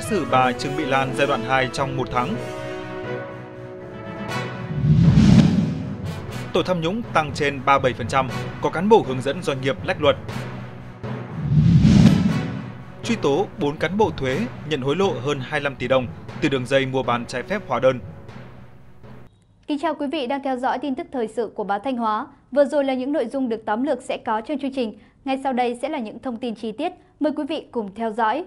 xét xử bà Trương bị Lan giai đoạn 2 trong một tháng. Tội tham nhũng tăng trên 37%, có cán bộ hướng dẫn doanh nghiệp lách luật. Truy tố 4 cán bộ thuế nhận hối lộ hơn 25 tỷ đồng từ đường dây mua bán trái phép hóa đơn. Kính chào quý vị đang theo dõi tin tức thời sự của báo Thanh Hóa. Vừa rồi là những nội dung được tóm lược sẽ có trong chương trình. Ngay sau đây sẽ là những thông tin chi tiết. Mời quý vị cùng theo dõi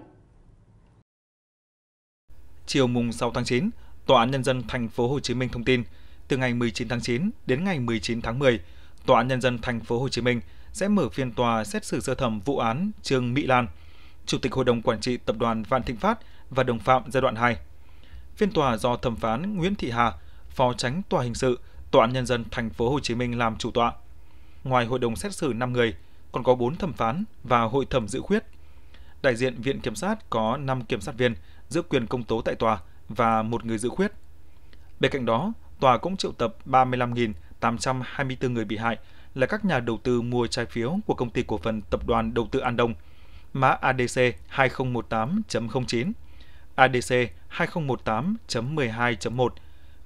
chiều mùng 6 tháng 9, Tòa án nhân dân thành phố Hồ Chí Minh thông tin, từ ngày 19 tháng 9 đến ngày 19 tháng 10, Tòa án nhân dân thành phố Hồ Chí Minh sẽ mở phiên tòa xét xử sơ thẩm vụ án Trương Mỹ Lan, Chủ tịch Hội đồng Quản trị Tập đoàn Vạn Thịnh Phát và đồng phạm giai đoạn 2. Phiên tòa do thẩm phán Nguyễn Thị Hà, Phó Tránh Tòa Hình sự, Tòa án Nhân dân Thành phố Hồ Chí Minh làm chủ tọa. Ngoài hội đồng xét xử 5 người, còn có 4 thẩm phán và hội thẩm dự khuyết. Đại diện Viện Kiểm sát có 5 kiểm sát viên giữa quyền công tố tại tòa và một người giữ khuyết. Bên cạnh đó, tòa cũng triệu tập 35.824 người bị hại là các nhà đầu tư mua trái phiếu của công ty cổ phần tập đoàn đầu tư An Đông, mã ADC 2018.09, ADC 2018.12.1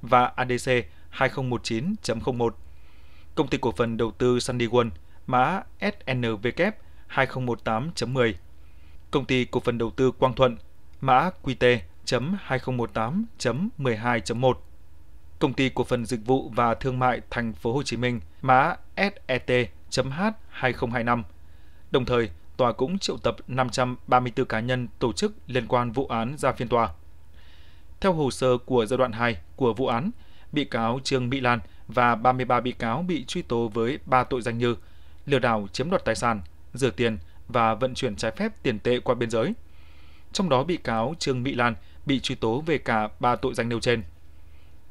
và ADC 2019.01. Công ty cổ phần đầu tư Sunny One, mã SNVK 2018.10. Công ty cổ phần đầu tư Quang Thuận, mã QT.2018.12.1. Công ty cổ phần dịch vụ và thương mại Thành phố Hồ Chí Minh mã SET.H2025. Đồng thời, tòa cũng triệu tập 534 cá nhân tổ chức liên quan vụ án ra phiên tòa. Theo hồ sơ của giai đoạn 2 của vụ án, bị cáo Trương Mỹ Lan và 33 bị cáo bị truy tố với 3 tội danh như lừa đảo chiếm đoạt tài sản, rửa tiền và vận chuyển trái phép tiền tệ qua biên giới trong đó bị cáo Trương Mỹ Lan bị truy tố về cả ba tội danh nêu trên.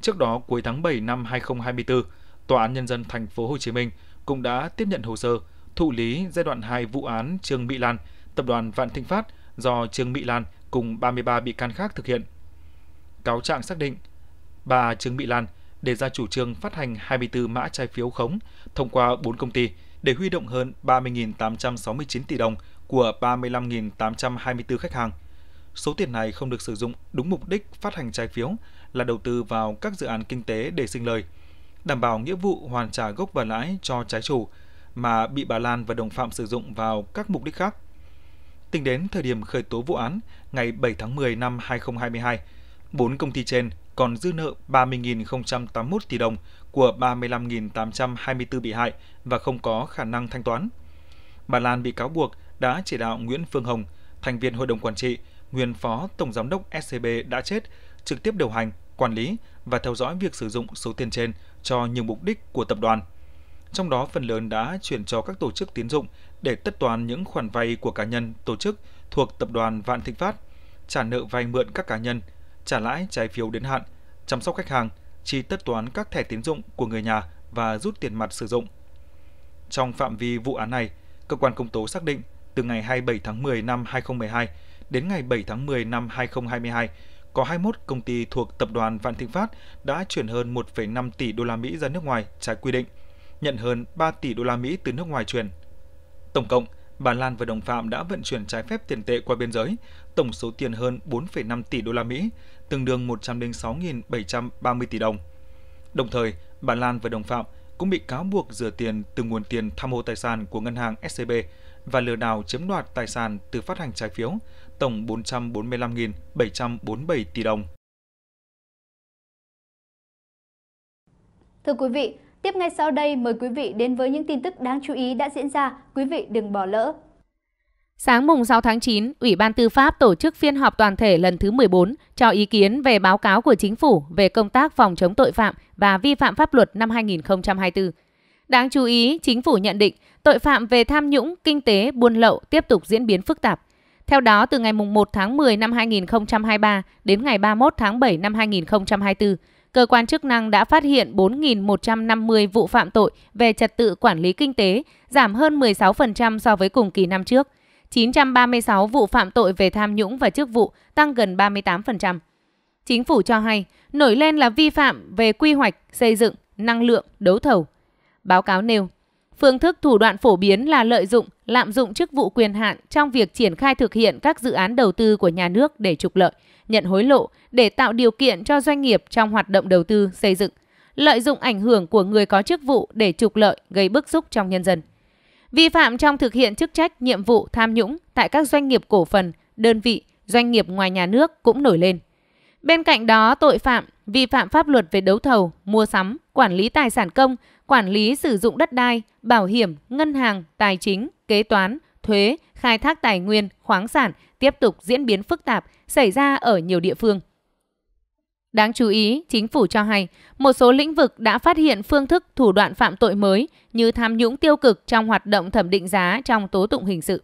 Trước đó, cuối tháng 7 năm 2024, Tòa án Nhân dân thành phố Hồ Chí Minh cũng đã tiếp nhận hồ sơ thụ lý giai đoạn 2 vụ án Trương Mỹ Lan, tập đoàn Vạn Thịnh Phát do Trương Mỹ Lan cùng 33 bị can khác thực hiện. Cáo trạng xác định, bà Trương Mỹ Lan đề ra chủ trương phát hành 24 mã trái phiếu khống thông qua 4 công ty để huy động hơn 30.869 tỷ đồng của 35.824 khách hàng – Số tiền này không được sử dụng đúng mục đích phát hành trái phiếu là đầu tư vào các dự án kinh tế để sinh lời, đảm bảo nghĩa vụ hoàn trả gốc và lãi cho trái chủ mà bị bà Lan và đồng phạm sử dụng vào các mục đích khác. Tính đến thời điểm khởi tố vụ án ngày 7 tháng 10 năm 2022, bốn công ty trên còn dư nợ 30.081 tỷ đồng của 35.824 bị hại và không có khả năng thanh toán. Bà Lan bị cáo buộc đã chỉ đạo Nguyễn Phương Hồng, thành viên hội đồng quản trị, nguyên phó tổng giám đốc SCB đã chết, trực tiếp điều hành, quản lý và theo dõi việc sử dụng số tiền trên cho nhiều mục đích của tập đoàn. Trong đó phần lớn đã chuyển cho các tổ chức tín dụng để tất toán những khoản vay của cá nhân, tổ chức thuộc tập đoàn Vạn Thịnh Phát, trả nợ vay mượn các cá nhân, trả lãi trái phiếu đến hạn, chăm sóc khách hàng, chi tất toán các thẻ tín dụng của người nhà và rút tiền mặt sử dụng. Trong phạm vi vụ án này, cơ quan công tố xác định từ ngày 27 tháng 10 năm 2012 đến ngày 7 tháng 10 năm 2022, có 21 công ty thuộc tập đoàn Vạn Thịnh Phát đã chuyển hơn 1,5 tỷ đô la Mỹ ra nước ngoài trái quy định, nhận hơn 3 tỷ đô la Mỹ từ nước ngoài chuyển. Tổng cộng, bà Lan và đồng phạm đã vận chuyển trái phép tiền tệ qua biên giới, tổng số tiền hơn 4,5 tỷ đô la Mỹ, tương đương 106.730 tỷ đồng. Đồng thời, bà Lan và đồng phạm cũng bị cáo buộc rửa tiền từ nguồn tiền tham ô tài sản của ngân hàng SCB e và lừa đảo chiếm đoạt tài sản từ phát hành trái phiếu, tổng 445.747 tỷ đồng. Thưa quý vị, tiếp ngay sau đây mời quý vị đến với những tin tức đáng chú ý đã diễn ra, quý vị đừng bỏ lỡ. Sáng mùng 6 tháng 9, Ủy ban Tư pháp tổ chức phiên họp toàn thể lần thứ 14 cho ý kiến về báo cáo của chính phủ về công tác phòng chống tội phạm và vi phạm pháp luật năm 2024. Đáng chú ý, chính phủ nhận định tội phạm về tham nhũng, kinh tế, buôn lậu tiếp tục diễn biến phức tạp – theo đó, từ ngày 1 tháng 10 năm 2023 đến ngày 31 tháng 7 năm 2024, cơ quan chức năng đã phát hiện 4.150 vụ phạm tội về trật tự quản lý kinh tế, giảm hơn 16% so với cùng kỳ năm trước. 936 vụ phạm tội về tham nhũng và chức vụ, tăng gần 38%. Chính phủ cho hay, nổi lên là vi phạm về quy hoạch, xây dựng, năng lượng, đấu thầu. Báo cáo nêu, Phương thức thủ đoạn phổ biến là lợi dụng, lạm dụng chức vụ quyền hạn trong việc triển khai thực hiện các dự án đầu tư của nhà nước để trục lợi, nhận hối lộ để tạo điều kiện cho doanh nghiệp trong hoạt động đầu tư xây dựng, lợi dụng ảnh hưởng của người có chức vụ để trục lợi gây bức xúc trong nhân dân. Vi phạm trong thực hiện chức trách, nhiệm vụ tham nhũng tại các doanh nghiệp cổ phần, đơn vị, doanh nghiệp ngoài nhà nước cũng nổi lên. Bên cạnh đó, tội phạm vi phạm pháp luật về đấu thầu, mua sắm, quản lý tài sản công quản lý sử dụng đất đai, bảo hiểm, ngân hàng, tài chính, kế toán, thuế, khai thác tài nguyên, khoáng sản tiếp tục diễn biến phức tạp xảy ra ở nhiều địa phương. Đáng chú ý, chính phủ cho hay một số lĩnh vực đã phát hiện phương thức thủ đoạn phạm tội mới như tham nhũng tiêu cực trong hoạt động thẩm định giá trong tố tụng hình sự.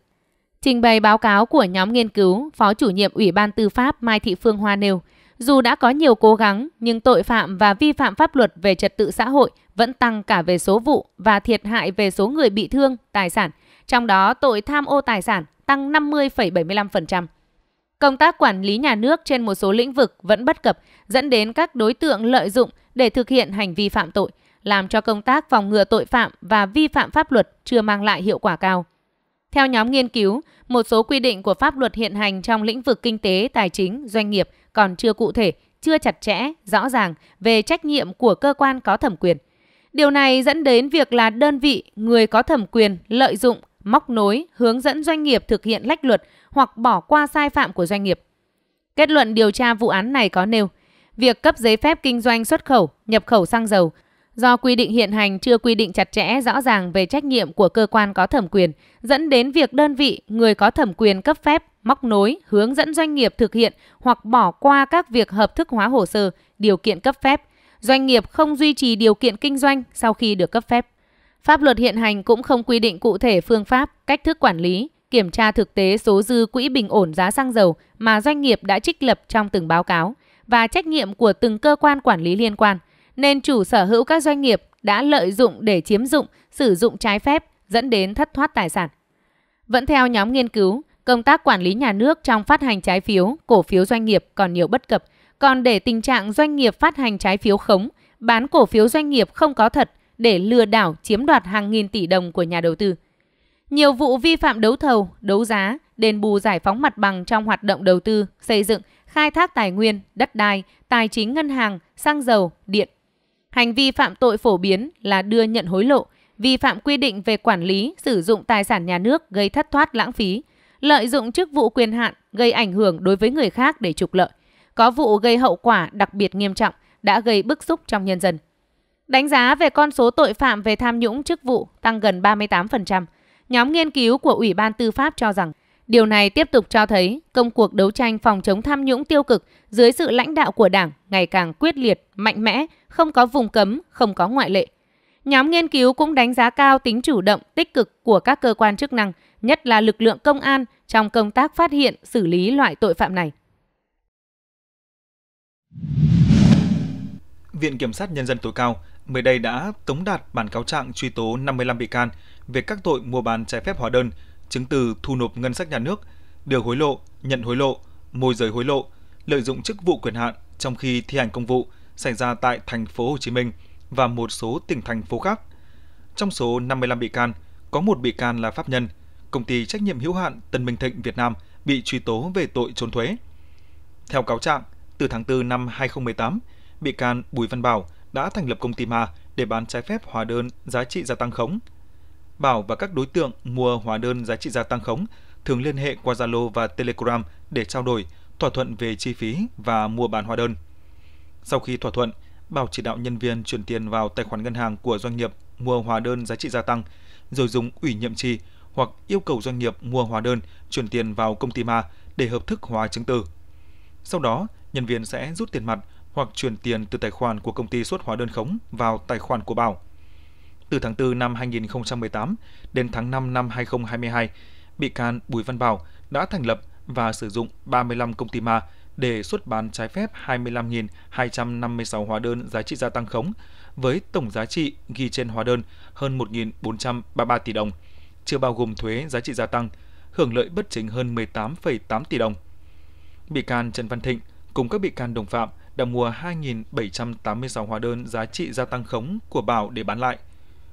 Trình bày báo cáo của nhóm nghiên cứu, Phó chủ nhiệm Ủy ban Tư pháp Mai Thị Phương Hoa nêu, dù đã có nhiều cố gắng nhưng tội phạm và vi phạm pháp luật về trật tự xã hội vẫn tăng cả về số vụ và thiệt hại về số người bị thương, tài sản, trong đó tội tham ô tài sản tăng 50,75%. Công tác quản lý nhà nước trên một số lĩnh vực vẫn bất cập, dẫn đến các đối tượng lợi dụng để thực hiện hành vi phạm tội, làm cho công tác phòng ngừa tội phạm và vi phạm pháp luật chưa mang lại hiệu quả cao. Theo nhóm nghiên cứu, một số quy định của pháp luật hiện hành trong lĩnh vực kinh tế, tài chính, doanh nghiệp còn chưa cụ thể, chưa chặt chẽ, rõ ràng về trách nhiệm của cơ quan có thẩm quyền – Điều này dẫn đến việc là đơn vị, người có thẩm quyền lợi dụng, móc nối, hướng dẫn doanh nghiệp thực hiện lách luật hoặc bỏ qua sai phạm của doanh nghiệp. Kết luận điều tra vụ án này có nêu, việc cấp giấy phép kinh doanh xuất khẩu, nhập khẩu xăng dầu do quy định hiện hành chưa quy định chặt chẽ rõ ràng về trách nhiệm của cơ quan có thẩm quyền, dẫn đến việc đơn vị, người có thẩm quyền cấp phép móc nối, hướng dẫn doanh nghiệp thực hiện hoặc bỏ qua các việc hợp thức hóa hồ sơ, điều kiện cấp phép, doanh nghiệp không duy trì điều kiện kinh doanh sau khi được cấp phép. Pháp luật hiện hành cũng không quy định cụ thể phương pháp, cách thức quản lý, kiểm tra thực tế số dư quỹ bình ổn giá xăng dầu mà doanh nghiệp đã trích lập trong từng báo cáo và trách nhiệm của từng cơ quan quản lý liên quan, nên chủ sở hữu các doanh nghiệp đã lợi dụng để chiếm dụng, sử dụng trái phép dẫn đến thất thoát tài sản. Vẫn theo nhóm nghiên cứu, công tác quản lý nhà nước trong phát hành trái phiếu, cổ phiếu doanh nghiệp còn nhiều bất cập – còn để tình trạng doanh nghiệp phát hành trái phiếu khống, bán cổ phiếu doanh nghiệp không có thật để lừa đảo chiếm đoạt hàng nghìn tỷ đồng của nhà đầu tư. Nhiều vụ vi phạm đấu thầu, đấu giá, đền bù giải phóng mặt bằng trong hoạt động đầu tư, xây dựng, khai thác tài nguyên, đất đai, tài chính ngân hàng, xăng dầu, điện. Hành vi phạm tội phổ biến là đưa nhận hối lộ, vi phạm quy định về quản lý, sử dụng tài sản nhà nước gây thất thoát lãng phí, lợi dụng chức vụ quyền hạn gây ảnh hưởng đối với người khác để trục lợi có vụ gây hậu quả đặc biệt nghiêm trọng đã gây bức xúc trong nhân dân. Đánh giá về con số tội phạm về tham nhũng chức vụ tăng gần 38%, nhóm nghiên cứu của Ủy ban Tư pháp cho rằng điều này tiếp tục cho thấy công cuộc đấu tranh phòng chống tham nhũng tiêu cực dưới sự lãnh đạo của Đảng ngày càng quyết liệt, mạnh mẽ, không có vùng cấm, không có ngoại lệ. Nhóm nghiên cứu cũng đánh giá cao tính chủ động, tích cực của các cơ quan chức năng, nhất là lực lượng công an trong công tác phát hiện, xử lý loại tội phạm này. Viện Kiểm sát Nhân dân tối cao mới đây đã tống đạt bản cáo trạng truy tố 55 bị can về các tội mua bán trái phép hóa đơn, chứng từ thu nộp ngân sách nhà nước, đưa hối lộ, nhận hối lộ, môi giới hối lộ, lợi dụng chức vụ quyền hạn trong khi thi hành công vụ xảy ra tại thành phố Hồ Chí Minh và một số tỉnh thành phố khác. Trong số 55 bị can, có một bị can là pháp nhân, công ty trách nhiệm hữu hạn Tân Minh Thịnh Việt Nam bị truy tố về tội trốn thuế. Theo cáo trạng, từ tháng 4 năm 2018, bị can Bùi Văn Bảo đã thành lập công ty ma để bán trái phép hóa đơn giá trị gia tăng khống. Bảo và các đối tượng mua hóa đơn giá trị gia tăng khống thường liên hệ qua Zalo và Telegram để trao đổi, thỏa thuận về chi phí và mua bán hóa đơn. Sau khi thỏa thuận, Bảo chỉ đạo nhân viên chuyển tiền vào tài khoản ngân hàng của doanh nghiệp mua hóa đơn giá trị gia tăng, rồi dùng ủy nhiệm chi hoặc yêu cầu doanh nghiệp mua hóa đơn chuyển tiền vào công ty ma để hợp thức hóa chứng từ. Sau đó, nhân viên sẽ rút tiền mặt hoặc chuyển tiền từ tài khoản của công ty xuất hóa đơn khống vào tài khoản của Bảo. Từ tháng 4 năm 2018 đến tháng 5 năm 2022, bị can Bùi Văn Bảo đã thành lập và sử dụng 35 công ty ma để xuất bán trái phép 25.256 hóa đơn giá trị gia tăng khống với tổng giá trị ghi trên hóa đơn hơn 1.433 tỷ đồng, chưa bao gồm thuế giá trị gia tăng, hưởng lợi bất chính hơn 18,8 tỷ đồng. Bị can Trần Văn Thịnh cùng các bị can đồng phạm đã mua 2.786 hóa đơn giá trị gia tăng khống của Bảo để bán lại.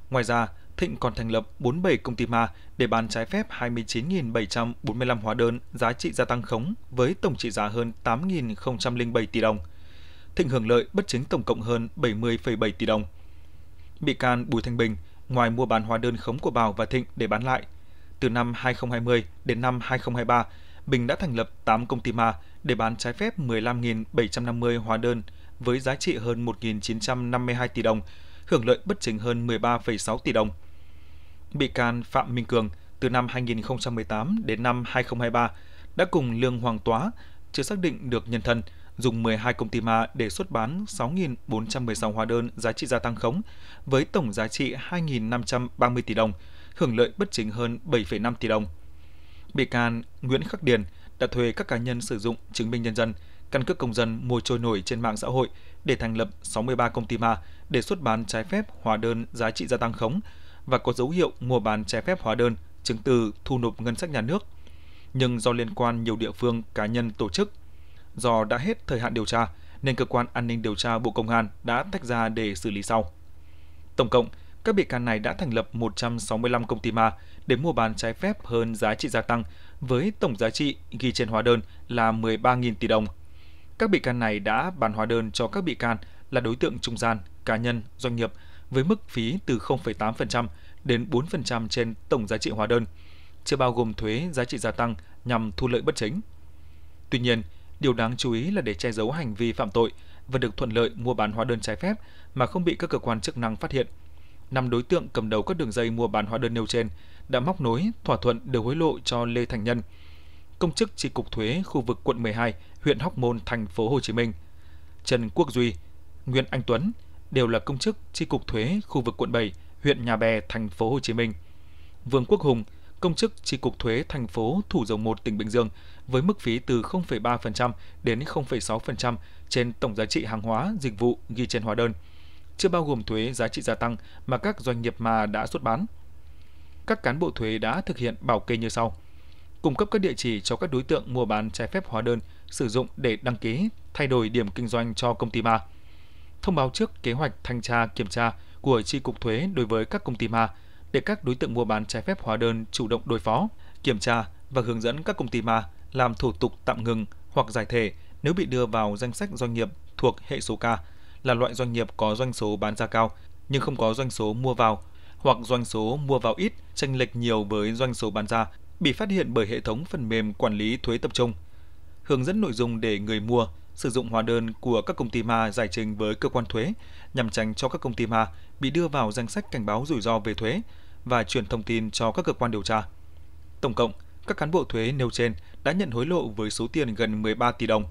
Ngoài ra, Thịnh còn thành lập 47 công ty ma để bán trái phép 29.745 hóa đơn giá trị gia tăng khống với tổng trị giá hơn 8.007 tỷ đồng. Thịnh hưởng lợi bất chính tổng cộng hơn 70,7 tỷ đồng. Bị can Bùi Thanh Bình ngoài mua bán hóa đơn khống của Bảo và Thịnh để bán lại, từ năm 2020 đến năm 2023, Bình đã thành lập 8 công ty ma để bán trái phép 15.750 hóa đơn với giá trị hơn 1.952 tỷ đồng, hưởng lợi bất chính hơn 13,6 tỷ đồng. Bị can Phạm Minh Cường từ năm 2018 đến năm 2023 đã cùng Lương Hoàng Tóa chưa xác định được nhân thân, dùng 12 công ty ma để xuất bán 6.416 hóa đơn giá trị gia tăng khống với tổng giá trị 2.530 tỷ đồng, hưởng lợi bất chính hơn 7,5 tỷ đồng bị can Nguyễn Khắc Điền đã thuê các cá nhân sử dụng chứng minh nhân dân, căn cước công dân mua trôi nổi trên mạng xã hội để thành lập 63 công ty ma để xuất bán trái phép hóa đơn giá trị gia tăng khống và có dấu hiệu mua bán trái phép hóa đơn, chứng từ thu nộp ngân sách nhà nước. Nhưng do liên quan nhiều địa phương, cá nhân, tổ chức, do đã hết thời hạn điều tra nên cơ quan an ninh điều tra Bộ Công an đã tách ra để xử lý sau. Tổng cộng, các bị can này đã thành lập 165 công ty ma để mua bán trái phép hơn giá trị gia tăng với tổng giá trị ghi trên hóa đơn là 13.000 tỷ đồng. Các bị can này đã bán hóa đơn cho các bị can là đối tượng trung gian, cá nhân, doanh nghiệp với mức phí từ 0,8% đến 4% trên tổng giá trị hóa đơn, chưa bao gồm thuế giá trị gia tăng nhằm thu lợi bất chính. Tuy nhiên, điều đáng chú ý là để che giấu hành vi phạm tội và được thuận lợi mua bán hóa đơn trái phép mà không bị các cơ quan chức năng phát hiện – năm đối tượng cầm đầu các đường dây mua bán hóa đơn nêu trên đã móc nối, thỏa thuận đều hối lộ cho Lê Thành Nhân, công chức chi cục thuế khu vực quận 12, huyện Hóc Môn, thành phố Hồ Chí Minh, Trần Quốc Duy, Nguyễn Anh Tuấn đều là công chức chi cục thuế khu vực quận 7, huyện Nhà Bè, thành phố Hồ Chí Minh. Vương Quốc Hùng, công chức chi cục thuế thành phố Thủ Dầu Một, tỉnh Bình Dương với mức phí từ 0,3% đến 0,6% trên tổng giá trị hàng hóa, dịch vụ ghi trên hóa đơn – chưa bao gồm thuế giá trị gia tăng mà các doanh nghiệp mà đã xuất bán. Các cán bộ thuế đã thực hiện bảo kê như sau. Cung cấp các địa chỉ cho các đối tượng mua bán trái phép hóa đơn sử dụng để đăng ký, thay đổi điểm kinh doanh cho công ty ma. Thông báo trước kế hoạch thanh tra kiểm tra của Tri Cục Thuế đối với các công ty ma để các đối tượng mua bán trái phép hóa đơn chủ động đối phó, kiểm tra và hướng dẫn các công ty ma làm thủ tục tạm ngừng hoặc giải thể nếu bị đưa vào danh sách doanh nghiệp thuộc hệ số K là loại doanh nghiệp có doanh số bán ra cao nhưng không có doanh số mua vào hoặc doanh số mua vào ít chênh lệch nhiều với doanh số bán ra bị phát hiện bởi hệ thống phần mềm quản lý thuế tập trung. Hướng dẫn nội dung để người mua sử dụng hóa đơn của các công ty ma giải trình với cơ quan thuế nhằm tránh cho các công ty ma bị đưa vào danh sách cảnh báo rủi ro về thuế và chuyển thông tin cho các cơ quan điều tra. Tổng cộng, các cán bộ thuế nêu trên đã nhận hối lộ với số tiền gần 13 tỷ đồng.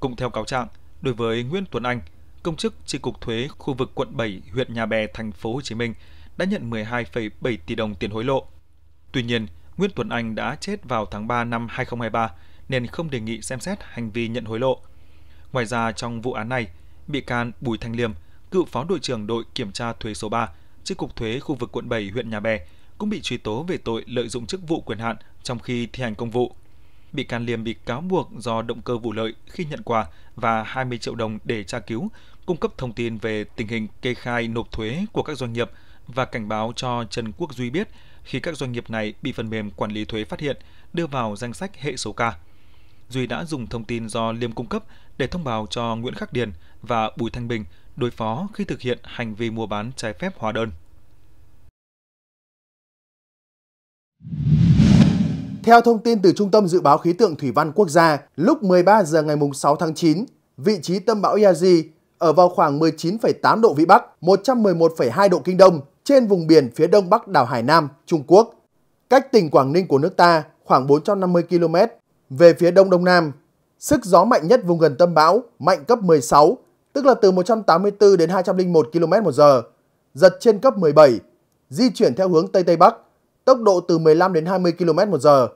Cũng theo cáo trạng, đối với Nguyễn Tuấn Anh, công chức Chi cục thuế khu vực quận 7, huyện Nhà Bè, thành phố Hồ Chí Minh đã nhận 12,7 tỷ đồng tiền hối lộ. Tuy nhiên, Nguyễn Tuấn Anh đã chết vào tháng 3 năm 2023 nên không đề nghị xem xét hành vi nhận hối lộ. Ngoài ra trong vụ án này, bị can Bùi Thanh Liêm, cựu phó đội trưởng đội kiểm tra thuế số 3, chi cục thuế khu vực quận 7 huyện Nhà Bè cũng bị truy tố về tội lợi dụng chức vụ quyền hạn trong khi thi hành công vụ. Bị can Liêm bị cáo buộc do động cơ vụ lợi khi nhận quà và 20 triệu đồng để tra cứu cung cấp thông tin về tình hình kê khai nộp thuế của các doanh nghiệp và cảnh báo cho Trần Quốc Duy biết khi các doanh nghiệp này bị phần mềm quản lý thuế phát hiện đưa vào danh sách hệ số K. Duy đã dùng thông tin do Liêm cung cấp để thông báo cho Nguyễn Khắc Điền và Bùi Thanh Bình đối phó khi thực hiện hành vi mua bán trái phép hóa đơn. Theo thông tin từ Trung tâm Dự báo Khí tượng Thủy văn Quốc gia, lúc 13 giờ ngày 6 tháng 9, vị trí tâm bão Yazi ở vào khoảng 19,8 độ Vĩ Bắc, 111,2 độ Kinh Đông trên vùng biển phía đông bắc đảo Hải Nam, Trung Quốc, cách tỉnh Quảng Ninh của nước ta khoảng 450 km về phía đông đông nam. Sức gió mạnh nhất vùng gần tâm bão mạnh cấp 16, tức là từ 184 đến 201 km/h, giật trên cấp 17, di chuyển theo hướng Tây Tây Bắc, tốc độ từ 15 đến 20 km/h.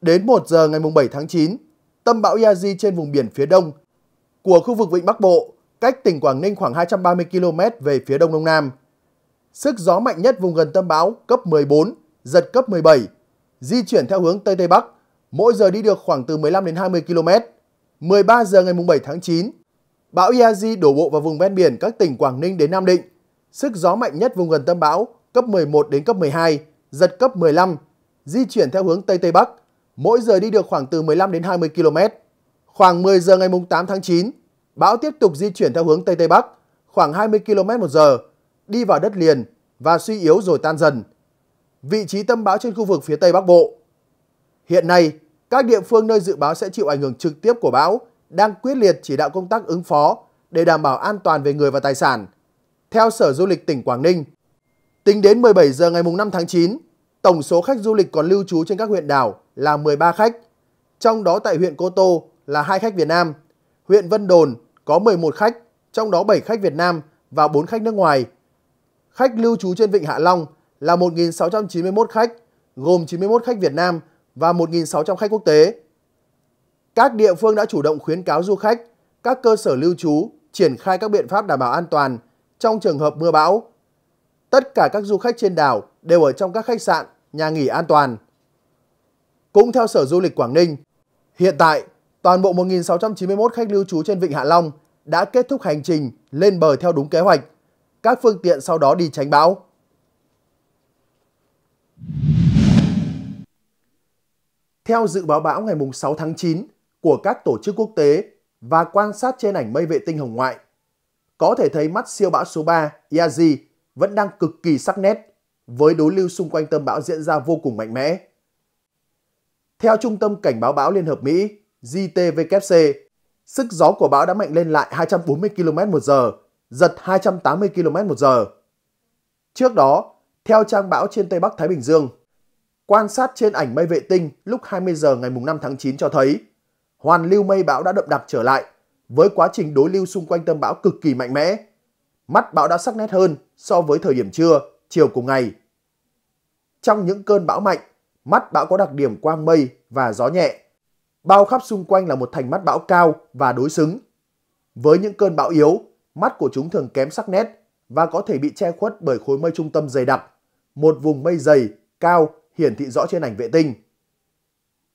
Đến 1 giờ ngày 7 tháng 9, tâm bão Yazi trên vùng biển phía đông của khu vực Vịnh Bắc Bộ cách tỉnh Quảng Ninh khoảng 230 km về phía đông đông nam. Sức gió mạnh nhất vùng gần tâm bão cấp 14, giật cấp 17, di chuyển theo hướng Tây Tây Bắc, mỗi giờ đi được khoảng từ 15 đến 20 km. 13 giờ ngày 7 tháng 9, bão Yazi đổ bộ vào vùng ven biển các tỉnh Quảng Ninh đến Nam Định. Sức gió mạnh nhất vùng gần tâm bão cấp 11 đến cấp 12, giật cấp 15, di chuyển theo hướng Tây Tây Bắc, mỗi giờ đi được khoảng từ 15 đến 20 km. Khoảng 10 giờ ngày 8 tháng 9, Bão tiếp tục di chuyển theo hướng Tây Tây Bắc, khoảng 20 km một giờ, đi vào đất liền và suy yếu rồi tan dần. Vị trí tâm bão trên khu vực phía Tây Bắc Bộ. Hiện nay, các địa phương nơi dự báo sẽ chịu ảnh hưởng trực tiếp của bão đang quyết liệt chỉ đạo công tác ứng phó để đảm bảo an toàn về người và tài sản. Theo Sở Du lịch tỉnh Quảng Ninh, tính đến 17 giờ ngày 5 tháng 9, tổng số khách du lịch còn lưu trú trên các huyện đảo là 13 khách, trong đó tại huyện Cô Tô là hai khách Việt Nam – huyện Vân Đồn có 11 khách, trong đó 7 khách Việt Nam và 4 khách nước ngoài. Khách lưu trú trên Vịnh Hạ Long là 1.691 khách, gồm 91 khách Việt Nam và 1.600 khách quốc tế. Các địa phương đã chủ động khuyến cáo du khách, các cơ sở lưu trú triển khai các biện pháp đảm bảo an toàn trong trường hợp mưa bão. Tất cả các du khách trên đảo đều ở trong các khách sạn, nhà nghỉ an toàn. Cũng theo Sở Du lịch Quảng Ninh, hiện tại Toàn bộ 1.691 khách lưu trú trên Vịnh Hạ Long đã kết thúc hành trình lên bờ theo đúng kế hoạch. Các phương tiện sau đó đi tránh bão. Theo dự báo bão ngày 6 tháng 9 của các tổ chức quốc tế và quan sát trên ảnh mây vệ tinh hồng ngoại, có thể thấy mắt siêu bão số 3 Yazi vẫn đang cực kỳ sắc nét với đối lưu xung quanh tâm bão diễn ra vô cùng mạnh mẽ. Theo Trung tâm Cảnh báo bão Liên Hợp Mỹ, JTVC. Sức gió của bão đã mạnh lên lại 240 km một giờ, giật 280 km một giờ. Trước đó, theo trang bão trên Tây Bắc Thái Bình Dương, quan sát trên ảnh mây vệ tinh lúc 20 giờ ngày 5 tháng 9 cho thấy, hoàn lưu mây bão đã đậm đặc trở lại với quá trình đối lưu xung quanh tâm bão cực kỳ mạnh mẽ. Mắt bão đã sắc nét hơn so với thời điểm trưa, chiều cùng ngày. Trong những cơn bão mạnh, mắt bão có đặc điểm quang mây và gió nhẹ bao khắp xung quanh là một thành mắt bão cao và đối xứng. Với những cơn bão yếu, mắt của chúng thường kém sắc nét và có thể bị che khuất bởi khối mây trung tâm dày đặc, một vùng mây dày, cao hiển thị rõ trên ảnh vệ tinh.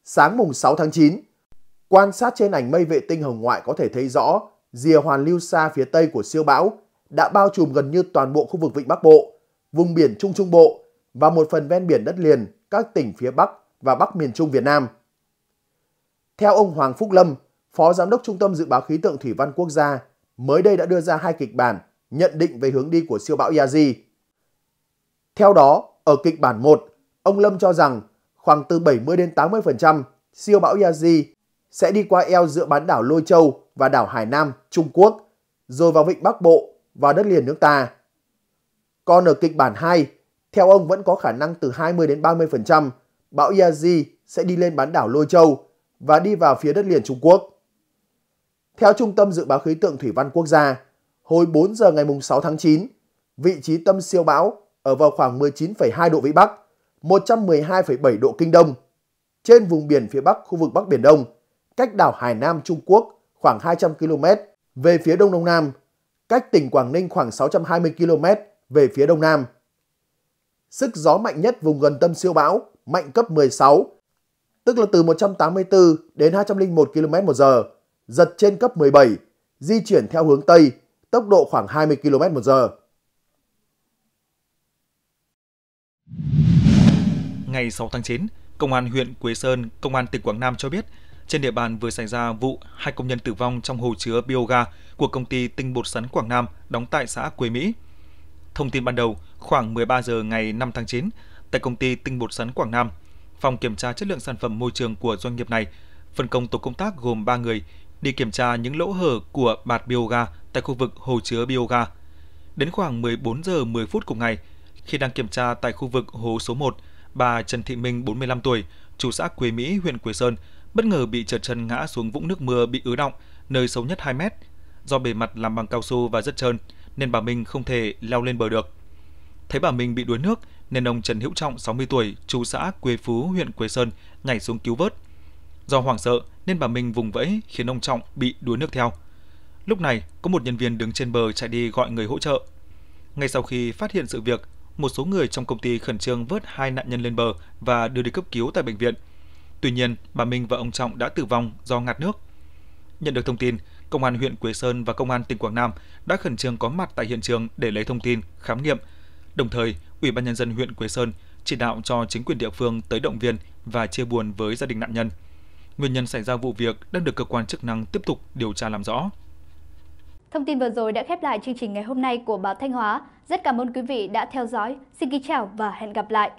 Sáng mùng 6 tháng 9, quan sát trên ảnh mây vệ tinh hồng ngoại có thể thấy rõ rìa hoàn lưu xa phía tây của siêu bão đã bao trùm gần như toàn bộ khu vực vịnh Bắc Bộ, vùng biển Trung Trung Bộ và một phần ven biển đất liền các tỉnh phía Bắc và Bắc miền Trung Việt Nam. Theo ông Hoàng Phúc Lâm, Phó Giám đốc Trung tâm Dự báo Khí tượng Thủy văn Quốc gia, mới đây đã đưa ra hai kịch bản nhận định về hướng đi của siêu bão Yazi. Theo đó, ở kịch bản 1, ông Lâm cho rằng khoảng từ 70 đến 80% siêu bão Yazi sẽ đi qua eo giữa bán đảo Lôi Châu và đảo Hải Nam, Trung Quốc, rồi vào vịnh Bắc Bộ và đất liền nước ta. Còn ở kịch bản 2, theo ông vẫn có khả năng từ 20 đến 30% bão Yazi sẽ đi lên bán đảo Lôi Châu và đi vào phía đất liền Trung Quốc. Theo Trung tâm Dự báo Khí tượng Thủy văn Quốc gia, hồi 4 giờ ngày 6 tháng 9, vị trí tâm siêu bão ở vào khoảng 19,2 độ Vĩ Bắc, 112,7 độ Kinh Đông, trên vùng biển phía Bắc khu vực Bắc Biển Đông, cách đảo Hải Nam Trung Quốc khoảng 200 km về phía Đông Đông Nam, cách tỉnh Quảng Ninh khoảng 620 km về phía Đông Nam. Sức gió mạnh nhất vùng gần tâm siêu bão mạnh cấp 16, tức là từ 184 đến 201 km một giờ, giật trên cấp 17, di chuyển theo hướng Tây, tốc độ khoảng 20 km một giờ. Ngày 6 tháng 9, Công an huyện Quế Sơn, Công an tỉnh Quảng Nam cho biết, trên địa bàn vừa xảy ra vụ hai công nhân tử vong trong hồ chứa bioga của công ty tinh bột sắn Quảng Nam đóng tại xã Quế Mỹ. Thông tin ban đầu, khoảng 13 giờ ngày 5 tháng 9, tại công ty tinh bột sắn Quảng Nam, phòng kiểm tra chất lượng sản phẩm môi trường của doanh nghiệp này, phân công tổ công tác gồm 3 người đi kiểm tra những lỗ hở của bạt bioga tại khu vực hồ chứa bioga. Đến khoảng 14 giờ 10 phút cùng ngày, khi đang kiểm tra tại khu vực hồ số 1, bà Trần Thị Minh 45 tuổi, chủ xã Quế Mỹ, huyện Quế Sơn, bất ngờ bị trượt chân ngã xuống vũng nước mưa bị ứ động, nơi sâu nhất 2 mét. Do bề mặt làm bằng cao su và rất trơn, nên bà Minh không thể leo lên bờ được. Thấy bà Minh bị đuối nước, nên ông Trần Hữu Trọng 60 tuổi, chú xã Quế Phú, huyện Quế Sơn nhảy xuống cứu vớt. Do hoảng sợ nên bà Minh vùng vẫy khiến ông Trọng bị đuối nước theo. Lúc này, có một nhân viên đứng trên bờ chạy đi gọi người hỗ trợ. Ngay sau khi phát hiện sự việc, một số người trong công ty khẩn trương vớt hai nạn nhân lên bờ và đưa đi cấp cứu tại bệnh viện. Tuy nhiên, bà Minh và ông Trọng đã tử vong do ngạt nước. Nhận được thông tin, Công an huyện Quế Sơn và Công an tỉnh Quảng Nam đã khẩn trương có mặt tại hiện trường để lấy thông tin, khám nghiệm. Đồng thời, Ủy ban nhân dân huyện Quế Sơn chỉ đạo cho chính quyền địa phương tới động viên và chia buồn với gia đình nạn nhân. Nguyên nhân xảy ra vụ việc đang được cơ quan chức năng tiếp tục điều tra làm rõ. Thông tin vừa rồi đã khép lại chương trình ngày hôm nay của báo Thanh Hóa. Rất cảm ơn quý vị đã theo dõi. Xin kính chào và hẹn gặp lại.